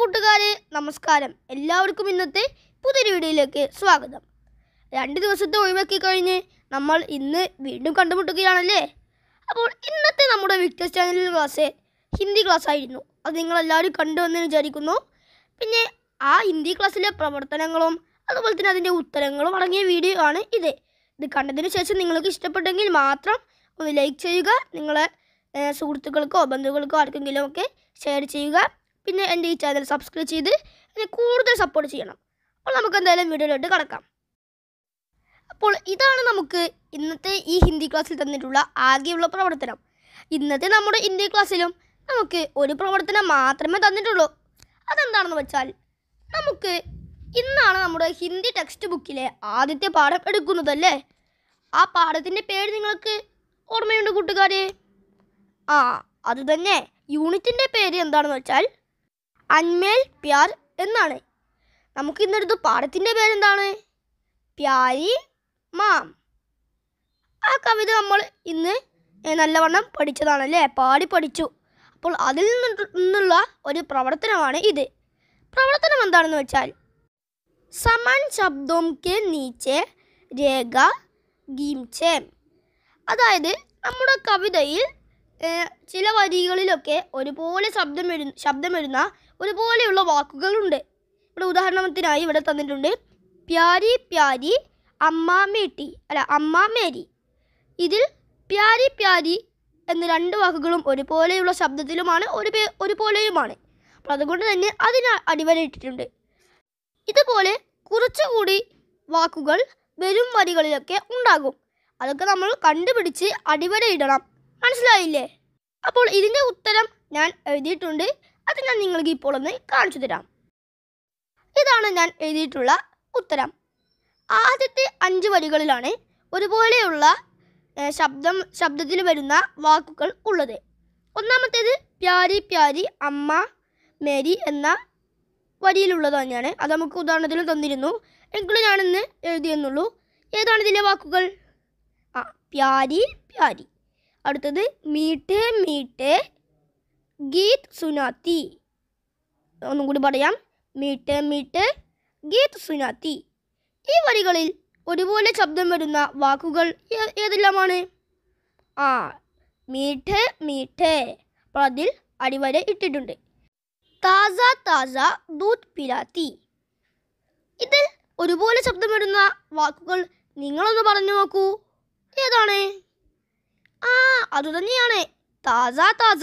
കൂട്ടുകാരെ നമസ്കാരം എല്ലാവർക്കും ഇന്നത്തെ പുതിയൊരു വീഡിയോയിലേക്ക് സ്വാഗതം രണ്ട് ദിവസത്തെ ഒഴിവാക്കി കഴിഞ്ഞ് നമ്മൾ ഇന്ന് വീണ്ടും കണ്ടുമുട്ടുകയാണല്ലേ അപ്പോൾ ഇന്നത്തെ നമ്മുടെ Victers channel class Hindi class ആയിരുന്നു അത് നിങ്ങളെല്ലാവരും കണ്ടുവെന്ന് വിചാരിക്കുന്നു പിന്നെ ആ ഹിന്ദി ക്ലാസ്സിലെ പ്രവർത്തനങ്ങളും അതുപോലെ തന്നെ അതിൻ്റെ ഉത്തരങ്ങളും അടങ്ങിയ വീഡിയോ ആണ് ഇത് ഇത് കണ്ടതിന് ശേഷം നിങ്ങൾക്ക് ഇഷ്ടപ്പെട്ടെങ്കിൽ മാത്രം ഒന്ന് ലൈക്ക് ചെയ്യുക നിങ്ങളെ സുഹൃത്തുക്കൾക്കോ ബന്ധുക്കൾക്കോ ആർക്കെങ്കിലും ഒക്കെ ഷെയർ ചെയ്യുക പിന്നെ എൻ്റെ ഈ ചാനൽ സബ്സ്ക്രൈബ് ചെയ്ത് എന്നെ കൂടുതൽ സപ്പോർട്ട് ചെയ്യണം അപ്പോൾ നമുക്ക് എന്തായാലും വീഡിയോയിലോട്ട് കടക്കാം അപ്പോൾ ഇതാണ് നമുക്ക് ഇന്നത്തെ ഈ ഹിന്ദി ക്ലാസ്സിൽ തന്നിട്ടുള്ള ആകെയുള്ള പ്രവർത്തനം ഇന്നത്തെ നമ്മുടെ ഹിന്ദി ക്ലാസ്സിലും നമുക്ക് ഒരു പ്രവർത്തനം മാത്രമേ തന്നിട്ടുള്ളൂ അതെന്താണെന്ന് വെച്ചാൽ നമുക്ക് ഇന്നാണ് നമ്മുടെ ഹിന്ദി ടെക്സ്റ്റ് ബുക്കിലെ ആദ്യത്തെ പാഠം എടുക്കുന്നതല്ലേ ആ പാഠത്തിൻ്റെ പേര് നിങ്ങൾക്ക് ഓർമ്മയുണ്ട് കൂട്ടുകാരെ ആ അത് തന്നെ യൂണിറ്റിൻ്റെ പേര് എന്താണെന്ന് വെച്ചാൽ അന്മേൽ പ്യാർ എന്നാണ് നമുക്ക് ഇന്നെടുത്ത് പാഠത്തിൻ്റെ പേരെന്താണ് പ്യാരി മാം ആ കവിത നമ്മൾ ഇന്ന് നല്ലവണ്ണം പഠിച്ചതാണ് അല്ലേ പാടി പഠിച്ചു അപ്പോൾ അതിൽ നിന്നുള്ള ഒരു പ്രവർത്തനമാണ് ഇത് പ്രവർത്തനം എന്താണെന്ന് വെച്ചാൽ സമൻ ശബ്ദം കെ നീച്ചെ രേഖ ഗീം അതായത് നമ്മുടെ കവിതയിൽ ചില വരികളിലൊക്കെ ഒരുപോലെ ശബ്ദം വരു ശബ്ദം വരുന്ന ഒരുപോലെയുള്ള വാക്കുകളുണ്ട് ഇവിടെ ഉദാഹരണത്തിനായി ഇവിടെ തന്നിട്ടുണ്ട് പ്യാരി പ്യാരി അമ്മാമേട്ടി അല്ല അമ്മാമേരി ഇതിൽ പ്യാരി പ്യാരി എന്ന രണ്ട് വാക്കുകളും ഒരുപോലെയുള്ള ശബ്ദത്തിലുമാണ് ഒരു ഒരുപോലെയുമാണ് അപ്പോൾ അതുകൊണ്ട് തന്നെ അതിന് അടിവരയിട്ടിട്ടുണ്ട് ഇതുപോലെ കുറച്ചുകൂടി വാക്കുകൾ വരും വരികളിലൊക്കെ ഉണ്ടാകും അതൊക്കെ നമ്മൾ കണ്ടുപിടിച്ച് അടിവരയിടണം മനസ്സിലായില്ലേ അപ്പോൾ ഇതിൻ്റെ ഉത്തരം ഞാൻ എഴുതിയിട്ടുണ്ട് അത് ഞാൻ നിങ്ങൾക്ക് ഇപ്പോൾ ഒന്ന് കാണിച്ചു തരാം ഇതാണ് ഞാൻ എഴുതിയിട്ടുള്ള ഉത്തരം ആദ്യത്തെ അഞ്ച് വരികളിലാണ് ഒരുപോലെയുള്ള ശബ്ദം ശബ്ദത്തിൽ വരുന്ന വാക്കുകൾ ഉള്ളത് ഒന്നാമത്തേത് പ്യാരി പ്യാരി അമ്മ മേരി എന്ന വരിയിലുള്ളത് തന്നെയാണ് അത് നമുക്ക് ഉദാഹരണത്തിൽ തന്നിരുന്നു എങ്കിലും ഞാനിന്ന് എഴുതിയെന്നുള്ളൂ ഏതാണ് ഇതിലെ വാക്കുകൾ ആ പ്യാരി പ്യാരി അടുത്തത് മീഠേ മീഠേ ഗീത് സുനാത്തി ഒന്നും കൂടി പറയാം മീഠേ മീഠേ ഗീത് സുനാത്തി ഈ വരികളിൽ ഒരുപോലെ ശബ്ദം വരുന്ന വാക്കുകൾ ഏതെല്ലാമാണ് ആ മീട്ട് മീട്ട് അപ്പോൾ അതിൽ അടിവര ഇട്ടിട്ടുണ്ട് താസ താസ ദൂത് പിരാത്തി ഇതിൽ ഒരുപോലെ ശബ്ദം വരുന്ന വാക്കുകൾ നിങ്ങളൊന്ന് പറഞ്ഞു നോക്കൂ ഏതാണ് ആ തന്നെയാണ് താജാ താജ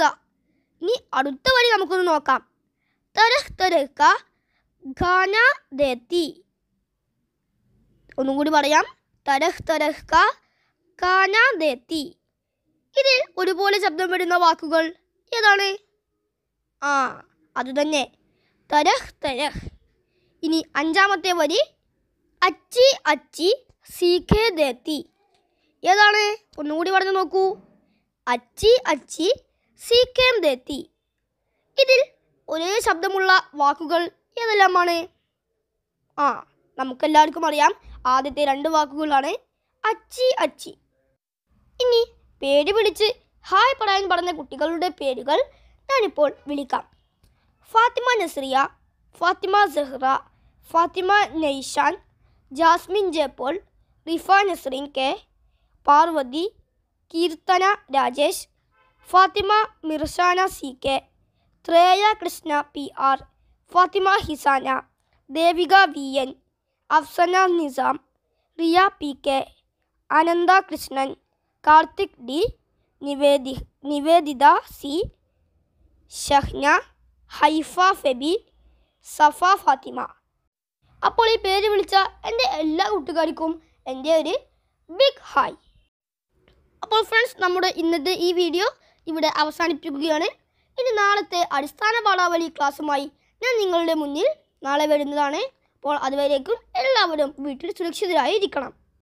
ഇനി അടുത്ത വഴി നമുക്കൊന്ന് നോക്കാം തരഹ് തരഹ് ഖാന ദേത്തി ഒന്നും കൂടി പറയാം തരഹ് തരഹ് ഖാന ദേത്തി ഇതിൽ ഒരുപോലെ ശബ്ദം വരുന്ന വാക്കുകൾ ഏതാണ് ആ അതുതന്നെ തരഹ് തരഹ് ഇനി അഞ്ചാമത്തെ വരി അച്ചി അച്ചി സീഖേ ദേത്തി ഏതാണ് ഒന്നുകൂടി പറഞ്ഞു നോക്കൂ അച്ചി അച്ചി സി കേം ദേത്തി ഇതിൽ ഒരേ ശബ്ദമുള്ള വാക്കുകൾ ഏതെല്ലാമാണ് ആ നമുക്കെല്ലാവർക്കും അറിയാം ആദ്യത്തെ രണ്ട് വാക്കുകളാണ് അച്ചി അച്ചി ഇനി പേര് വിളിച്ച് ഹായ് പറയാൻ പറഞ്ഞ കുട്ടികളുടെ പേരുകൾ ഞാനിപ്പോൾ വിളിക്കാം Fathima Nazriya Fathima Sehra Fathima Naishan Jasmin Jaipol Rifa Nasreen K Parvathy Keerthana Rajesh Fathima Mirsana C K Shreya Krishna P R Fathima Hisana Devika V N Afsana Nizam Riya P K Anantha Krishnan Karthik D Nivedi Niveditha C Shahna Haifa Febi Safa Fathima അപ്പോൾ ഈ പേര് വിളിച്ച എൻ്റെ എല്ലാ കൂട്ടുകാർക്കും എൻ്റെ ഒരു ബിഗ് ഹായ് അപ്പോൾ ഫ്രണ്ട്സ് നമ്മുടെ ഇന്നത്തെ ഈ വീഡിയോ ഇവിടെ അവസാനിപ്പിക്കുകയാണ് ഇനി നാളത്തെ അടിസ്ഥാന പാഠാവലി ക്ലാസ്സുമായി ഞാൻ നിങ്ങളുടെ മുന്നിൽ നാളെ വരുന്നതാണ് അപ്പോൾ അതുവരേക്കും എല്ലാവരും വീട്ടിൽ സുരക്ഷിതരായിരിക്കണം